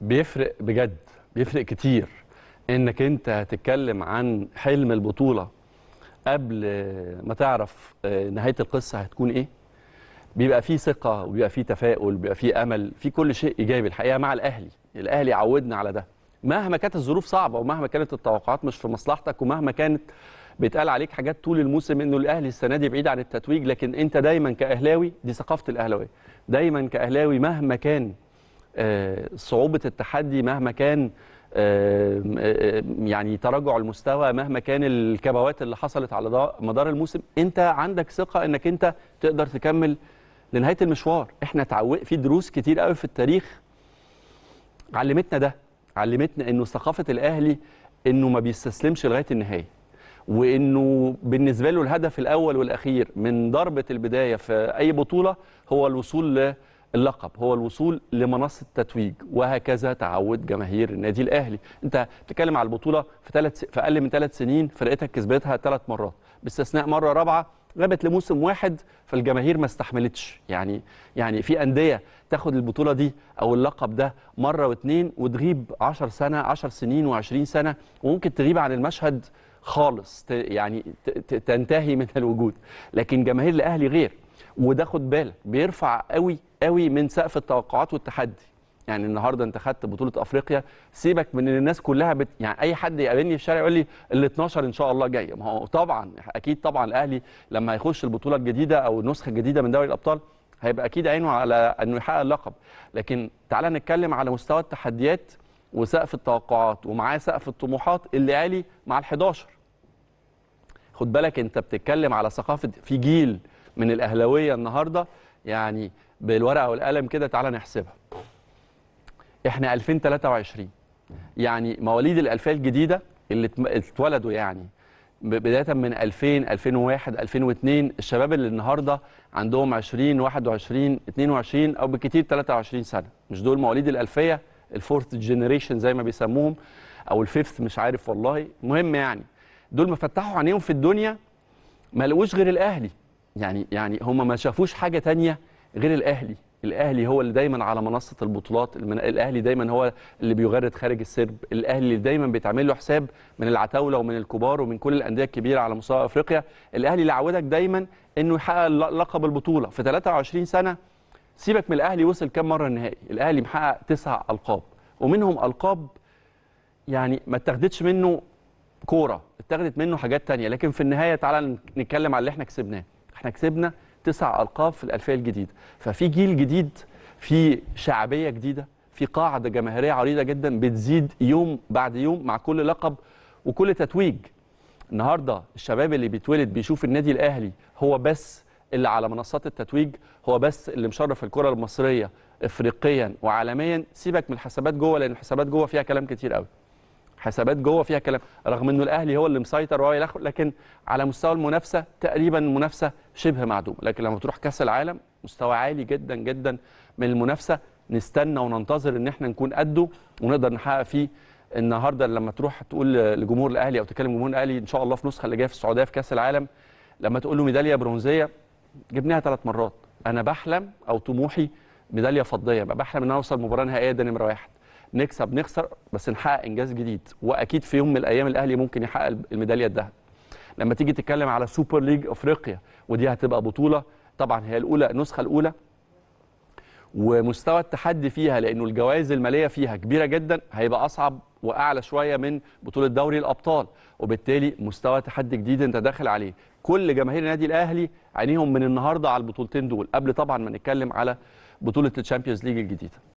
بيفرق بجد بيفرق كتير انك انت هتتكلم عن حلم البطوله قبل ما تعرف آه، نهايه القصه هتكون ايه بيبقى فيه ثقه وبيبقى فيه تفاؤل بيبقى فيه امل في كل شيء ايجابي الحقيقه مع الاهلي الاهلي عودنا على ده مهما كانت الظروف صعبه ومهما كانت التوقعات مش في مصلحتك ومهما كانت بيتقال عليك حاجات طول الموسم انه الاهلي السنه دي بعيد عن التتويج لكن انت دايما كاهلاوي دي ثقافه الاهلاويه دايما كاهلاوي مهما كان آه، صعوبه التحدي مهما كان آه، آه، يعني تراجع المستوى مهما كان الكبوات اللي حصلت على مدار الموسم انت عندك ثقه انك انت تقدر تكمل لنهايه المشوار احنا تعوق في دروس كتير قوي في التاريخ علمتنا ده علمتنا انه ثقافه الاهلي انه ما بيستسلمش لغايه النهايه وانه بالنسبه له الهدف الاول والاخير من ضربه البدايه في اي بطوله هو الوصول ل اللقب هو الوصول لمنصه تتويج وهكذا تعود جماهير النادي الاهلي انت بتتكلم على البطوله في ثلاث في اقل من ثلاث سنين فرقتك كسبتها ثلاث مرات باستثناء مره رابعه غابت لموسم واحد فالجماهير ما استحملتش يعني يعني في انديه تاخد البطوله دي او اللقب ده مره واثنين وتغيب 10 سنه 10 سنين و20 سنه وممكن تغيب عن المشهد خالص يعني تنتهي من الوجود لكن جماهير الاهلي غير وده خد بالك بيرفع قوي قوي من سقف التوقعات والتحدي يعني النهارده انت خدت بطوله افريقيا سيبك من ان الناس كلها بت... يعني اي حد يقابلني في الشارع يقول لي ال 12 ان شاء الله جايه ما هو طبعا اكيد طبعا الاهلي لما هيخش البطوله الجديده او النسخه الجديده من دوري الابطال هيبقى اكيد عينه على انه يحقق اللقب لكن تعالى نتكلم على مستوى التحديات وسقف التوقعات ومعاه سقف الطموحات اللي عالي مع ال 11 خد بالك انت بتتكلم على ثقافه في جيل من الاهلاويه النهارده يعني بالورقه والقلم كده تعالى نحسبها احنا 2023 يعني مواليد الالفيه الجديده اللي اتولدوا يعني بدايه من 2000 2001 2002 الشباب اللي النهارده عندهم 20 21 22 او بالكثير 23 سنه مش دول مواليد الالفيه الفورث جنريشن زي ما بيسموهم او الفيفث مش عارف والله مهم يعني دول ما فتحوا عينيهم في الدنيا ما لقوش غير الاهلي يعني يعني هم ما شافوش حاجه تانية غير الاهلي الاهلي هو اللي دايما على منصه البطولات الاهلي دايما هو اللي بيغرد خارج السرب الاهلي اللي دايما بيتعمل له حساب من العتاوله ومن الكبار ومن كل الانديه الكبيره على مستوى افريقيا الاهلي اللي عودك دايما انه يحقق لقب البطوله في 23 سنه سيبك من الاهلي وصل كام مره النهائي الاهلي محقق تسع القاب ومنهم القاب يعني ما اتاخدتش منه كوره اتاخدت منه حاجات تانية لكن في النهايه تعالى نتكلم على اللي احنا كسبناه احنا كسبنا تسع القاب في الالفيه الجديده ففي جيل جديد في شعبيه جديده في قاعده جماهيريه عريضه جدا بتزيد يوم بعد يوم مع كل لقب وكل تتويج النهارده الشباب اللي بيتولد بيشوف النادي الاهلي هو بس اللي على منصات التتويج هو بس اللي مشرف الكره المصريه افريقيا وعالميا سيبك من الحسابات جوه لان الحسابات جوه فيها كلام كتير قوي حسابات جوه فيها كلام رغم انه الاهلي هو اللي مسيطر وهو لكن على مستوى المنافسه تقريبا المنافسه شبه معدومه لكن لما تروح كاس العالم مستوى عالي جدا جدا من المنافسه نستنى وننتظر ان احنا نكون قده ونقدر نحقق فيه النهارده لما تروح تقول لجمهور الاهلي او تكلم جمهور الاهلي ان شاء الله في النسخه اللي جايه في السعوديه في كاس العالم لما تقول له ميداليه برونزيه جبناها ثلاث مرات انا بحلم او طموحي ميداليه فضيه بحلم ان اوصل مباراه نهائيه ده نمره واحد نكسب نخسر بس نحقق انجاز جديد واكيد في يوم من الايام الاهلي ممكن يحقق الميداليه الذهب لما تيجي تتكلم على سوبر ليج افريقيا ودي هتبقى بطوله طبعا هي الاولى النسخه الاولى ومستوى التحدي فيها لانه الجوائز الماليه فيها كبيره جدا هيبقى اصعب واعلى شويه من بطوله دوري الابطال وبالتالي مستوى تحدي جديد انت داخل عليه كل جماهير النادي الاهلي عينيهم من النهارده على البطولتين دول قبل طبعا ما نتكلم على بطوله الشامبيونز ليج الجديده